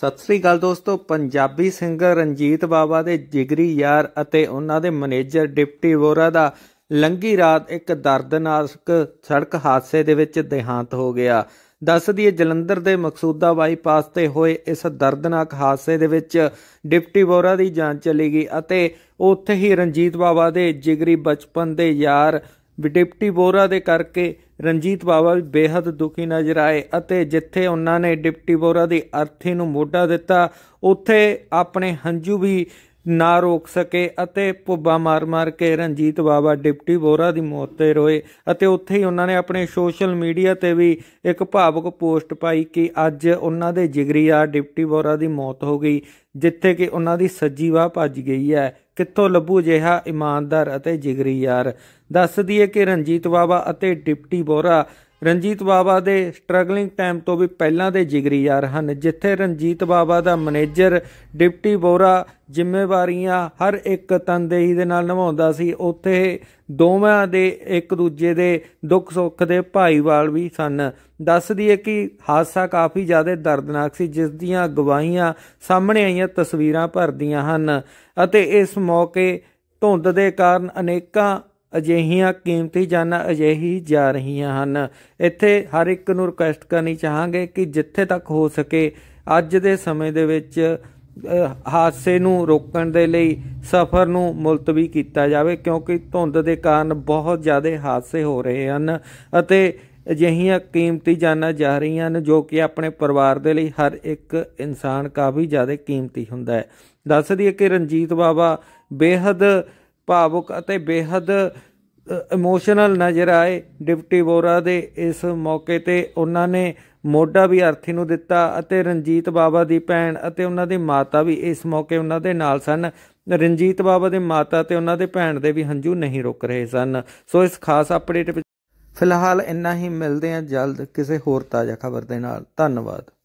ਸਤਿ ਸ੍ਰੀ ਅਕਾਲ ਦੋਸਤੋ ਪੰਜਾਬੀ ਸਿੰਗਰ ਰਣਜੀਤ ਬਾਵਾ ਦੇ ਜਿਗਰੀ ਯਾਰ ਅਤੇ ਉਹਨਾਂ ਦੇ ਮੈਨੇਜਰ ਡਿਪਟੀ ਵੋਰਾ ਦਾ ਲੰਗੀ ਰਾਤ ਇੱਕ ਦਰਦਨਾਕ ਸੜਕ ਹਾਦਸੇ ਦੇ ਵਿੱਚ ਦੇਹਾਂਤ ਹੋ ਗਿਆ ਦੱਸ ਦਈਏ ਜਲੰਧਰ ਦੇ ਮਕਸੂਦਾ ਬਾਈਪਾਸ ਤੇ ਹੋਏ ਇਸ ਦਰਦਨਾਕ ਹਾਦਸੇ ਦੇ ਵਿੱਚ ਡਿਪਟੀ ਵੋਰਾ ਦੀ ਜਾਨ ਚਲੀ ਗਈ ਅਤੇ ਉੱਥੇ ਹੀ ਰਣਜੀਤ ਬਾਵਾ ਦੇ ਜਿਗਰੀ ਬਚਪਨ ਦੇ ਯਾਰ ਡਿਪਟੀ ਬੋਰਾ ਦੇ ਕਰਕੇ ਰਣਜੀਤ ਬਾਵਾ ਵੀ ਬੇहद ਦੁਖੀ ਨਜ਼ਰ ਆਏ ਅਤੇ ਜਿੱਥੇ ਉਹਨਾਂ ਨੇ ਡਿਪਟੀ ਬੋਰਾ ਦੀ ਅਰਥੀ ਨੂੰ ਮੋਢਾ ਦਿੱਤਾ ਉੱਥੇ ਆਪਣੇ ਹੰਝੂ ਵੀ ਨਾ ਰੋਕ ਸਕੇ ਅਤੇ ਪੁੱਬਾ ਮਾਰ-ਮਾਰ ਕੇ ਰਣਜੀਤ ਬਾਬਾ ਡਿਪਟੀ ਬੋਰਾ ਦੀ ਮੌਤ ਤੇ ਰੋਏ ਅਤੇ ਉੱਥੇ ਹੀ ਉਹਨਾਂ ਨੇ ਆਪਣੇ ਸੋਸ਼ਲ ਮੀਡੀਆ ਤੇ ਵੀ ਇੱਕ ਭਾਵੁਕ ਪੋਸਟ ਪਾਈ ਕਿ ਅੱਜ ਉਹਨਾਂ ਦੇ ਜਿਗਰੀ ਆ ਡਿਪਟੀ ਬੋਰਾ ਦੀ ਮੌਤ ਹੋ ਗਈ ਜਿੱਥੇ ਕਿ ਉਹਨਾਂ ਦੀ ਸੱਜੀ ਵਾਹ ਭੱਜ ਗਈ ਹੈ ਕਿੱਥੋਂ ਲੱਭੂ ਜਿਹਾ ਇਮਾਨਦਾਰ ਅਤੇ ਜਿਗਰੀ ਯਾਰ ਦੱਸ ਦਈਏ ਕਿ ਰਣਜੀਤ ਬਾਬਾ ਅਤੇ ਡਿਪਟੀ ਬੋਰਾ ਰਣਜੀਤ ਬਾਬਾ ਦੇ ਸਟਰਗਲਿੰਗ ਟਾਈਮ ਤੋਂ ਵੀ ਪਹਿਲਾਂ ਦੇ ਜਿਗਰੀ ਯਾਰ ਹਨ ਜਿੱਥੇ ਰਣਜੀਤ ਬਾਬਾ ਦਾ ਮੈਨੇਜਰ ਡਿਪਟੀ ਬੋਰਾ ਜ਼ਿੰਮੇਵਾਰੀਆਂ ਹਰ ਇੱਕ ਤੰਦੇਹੀ ਦੇ ਨਾਲ ਨਿਭਾਉਂਦਾ ਸੀ ਉੱਥੇ ਦੋਵਾਂ ਦੇ ਇੱਕ ਦੂਜੇ ਦੇ ਦੁੱਖ ਸੁੱਖ ਦੇ ਭਾਈਵਾਲ ਵੀ ਸਨ ਦੱਸਦੀ ਹੈ ਕਿ ਹਾਦਸਾ ਕਾਫੀ ਜ਼ਿਆਦਾ ਦਰਦਨਾਕ ਸੀ ਜਿਸ ਦੀਆਂ ਗਵਾਹੀਆਂ ਸਾਹਮਣੇ ਆਈਆਂ ਤਸਵੀਰਾਂ ਭਰਦੀਆਂ ਹਨ ਅਤੇ ਇਸ ਮੌਕੇ ਧੁੰਦ ਦੇ ਕਾਰਨ ਅਨੇਕਾਂ ਅਜਿਹੀਆਂ ਕੀਮਤੀ ਜਾਨਾਂ ਅਜਿਹੀ ਜਾ ਰਹੀਆਂ ਹਨ ਇੱਥੇ ਹਰ ਇੱਕ ਨੂੰ ਰਿਕੁਐਸਟ ਕਰਨੀ ਚਾਹਾਂਗੇ ਕਿ ਜਿੱਥੇ ਤੱਕ ਹੋ ਸਕੇ ਅੱਜ ਦੇ ਸਮੇਂ ਦੇ ਵਿੱਚ ਹਾਦਸੇ ਨੂੰ ਰੋਕਣ ਦੇ ਲਈ ਸਫ਼ਰ ਨੂੰ ਮੁਲਤਵੀ ਕੀਤਾ ਜਾਵੇ ਕਿਉਂਕਿ ਧੁੰਦ ਦੇ ਕਾਰਨ ਬਹੁਤ ਜ਼ਿਆਦਾ ਹਾਦਸੇ ਹੋ ਰਹੇ ਹਨ ਅਤੇ ਅਜਿਹੀਆਂ ਕੀਮਤੀ ਜਾਨਾਂ ਜਾ ਰਹੀਆਂ ਹਨ ਜੋ ਕਿ ਆਪਣੇ ਪਰਿਵਾਰ ਦੇ ਲਈ ਹਰ ਇੱਕ ਇਨਸਾਨ ਕਾਫੀ ਜ਼ਿਆਦਾ ਕੀਮਤੀ ਹੁੰਦਾ ਹੈ ਦੱਸ ਦਈਏ ਕਿ ਰਣਜੀਤ ਬਾਵਾ ਬੇਹਦ ਭਾਵੁਕ ਅਤੇ ਬੇहद ਇਮੋਸ਼ਨਲ ਨਜ਼ਰ ਆਏ ਡਿਪਟੀ ਬੋਰਾ ਦੇ ਇਸ ਮੌਕੇ ਤੇ ਉਹਨਾਂ ਨੇ ਮੋਢਾ ਵੀ ਅਰਥੀ ਨੂੰ ਦਿੱਤਾ ਅਤੇ ਰਣਜੀਤ ਬਾਬਾ ਦੀ ਭੈਣ ਅਤੇ ਉਹਨਾਂ ਦੀ ਮਾਤਾ ਵੀ ਇਸ ਮੌਕੇ ਉਹਨਾਂ ਦੇ ਨਾਲ ਸਨ ਰਣਜੀਤ ਬਾਬਾ ਦੇ ਮਾਤਾ ਤੇ ਉਹਨਾਂ ਦੇ ਭੈਣ ਦੇ ਵੀ ਹੰਝੂ ਨਹੀਂ ਰੁਕ ਰਹੇ ਸਨ ਸੋ ਇਸ ਖਾਸ ਅਪਡੇਟ ਵਿੱਚ ਫਿਲਹਾਲ ਇੰਨਾ ਹੀ ਮਿਲਦੇ ਹਾਂ ਜਲਦ ਕਿਸੇ ਹੋਰ ਤਾਜ਼ਾ ਖਬਰ ਦੇ ਨਾਲ ਧੰਨਵਾਦ